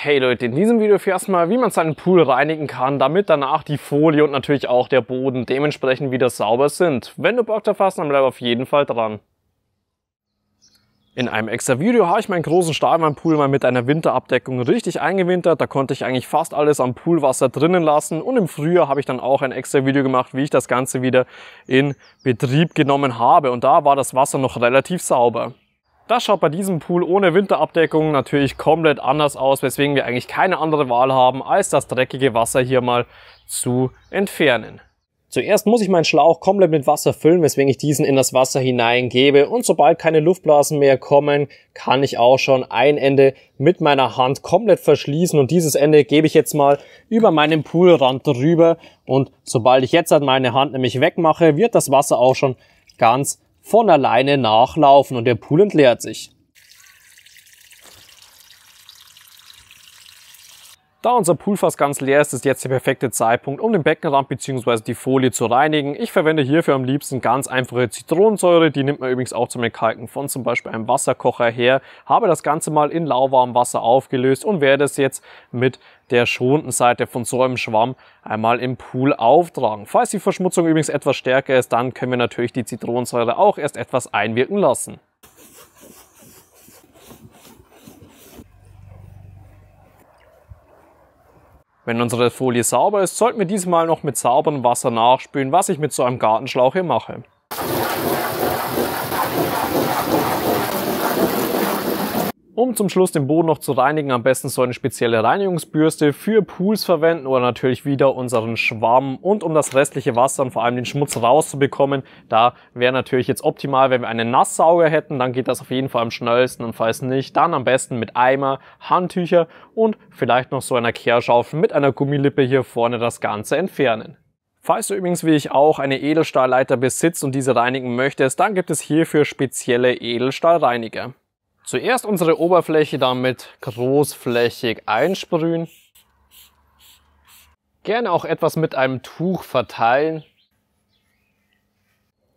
Hey Leute, in diesem Video du mal, wie man seinen Pool reinigen kann, damit danach die Folie und natürlich auch der Boden dementsprechend wieder sauber sind. Wenn du Bock drauf hast, dann bleib auf jeden Fall dran. In einem extra Video habe ich meinen großen Stahlweinpool mal mit einer Winterabdeckung richtig eingewintert. Da konnte ich eigentlich fast alles am Poolwasser drinnen lassen. Und im Frühjahr habe ich dann auch ein extra Video gemacht, wie ich das Ganze wieder in Betrieb genommen habe. Und da war das Wasser noch relativ sauber. Das schaut bei diesem Pool ohne Winterabdeckung natürlich komplett anders aus, weswegen wir eigentlich keine andere Wahl haben, als das dreckige Wasser hier mal zu entfernen. Zuerst muss ich meinen Schlauch komplett mit Wasser füllen, weswegen ich diesen in das Wasser hineingebe und sobald keine Luftblasen mehr kommen, kann ich auch schon ein Ende mit meiner Hand komplett verschließen und dieses Ende gebe ich jetzt mal über meinen Poolrand drüber und sobald ich jetzt halt meine Hand nämlich wegmache, wird das Wasser auch schon ganz von alleine nachlaufen und der Pool entleert sich. Da unser Pool fast ganz leer ist, ist jetzt der perfekte Zeitpunkt, um den Beckenrand bzw. die Folie zu reinigen. Ich verwende hierfür am liebsten ganz einfache Zitronensäure, die nimmt man übrigens auch zum Erkalken von zum Beispiel einem Wasserkocher her. Habe das Ganze mal in lauwarmem Wasser aufgelöst und werde es jetzt mit der schonten Seite von so einem Schwamm einmal im Pool auftragen. Falls die Verschmutzung übrigens etwas stärker ist, dann können wir natürlich die Zitronensäure auch erst etwas einwirken lassen. Wenn unsere Folie sauber ist, sollten wir diesmal noch mit sauberem Wasser nachspülen, was ich mit so einem Gartenschlauch hier mache. Um zum Schluss den Boden noch zu reinigen, am besten so eine spezielle Reinigungsbürste für Pools verwenden oder natürlich wieder unseren Schwamm und um das restliche Wasser und vor allem den Schmutz rauszubekommen, da wäre natürlich jetzt optimal, wenn wir einen Nasssauger hätten, dann geht das auf jeden Fall am schnellsten und falls nicht, dann am besten mit Eimer, Handtücher und vielleicht noch so einer Kehrschaufel mit einer Gummilippe hier vorne das Ganze entfernen. Falls du übrigens wie ich auch eine Edelstahlleiter besitzt und diese reinigen möchtest, dann gibt es hierfür spezielle Edelstahlreiniger. Zuerst unsere Oberfläche damit großflächig einsprühen. Gerne auch etwas mit einem Tuch verteilen.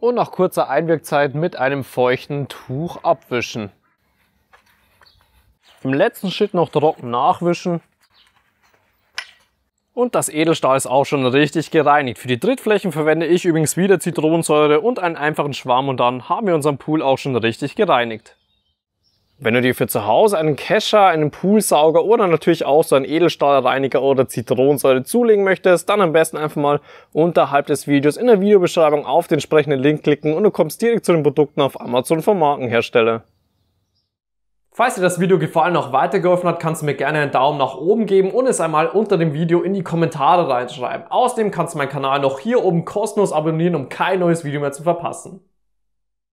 Und nach kurzer Einwirkzeit mit einem feuchten Tuch abwischen. Im letzten Schritt noch trocken nachwischen. Und das Edelstahl ist auch schon richtig gereinigt. Für die Drittflächen verwende ich übrigens wieder Zitronensäure und einen einfachen Schwamm und dann haben wir unseren Pool auch schon richtig gereinigt. Wenn du dir für zu Hause einen Kescher, einen Poolsauger oder natürlich auch so einen Edelstahlreiniger oder Zitronensäure zulegen möchtest, dann am besten einfach mal unterhalb des Videos in der Videobeschreibung auf den entsprechenden Link klicken und du kommst direkt zu den Produkten auf Amazon vom Markenhersteller. Falls dir das Video gefallen und auch weitergeholfen hat, kannst du mir gerne einen Daumen nach oben geben und es einmal unter dem Video in die Kommentare reinschreiben. Außerdem kannst du meinen Kanal noch hier oben kostenlos abonnieren, um kein neues Video mehr zu verpassen.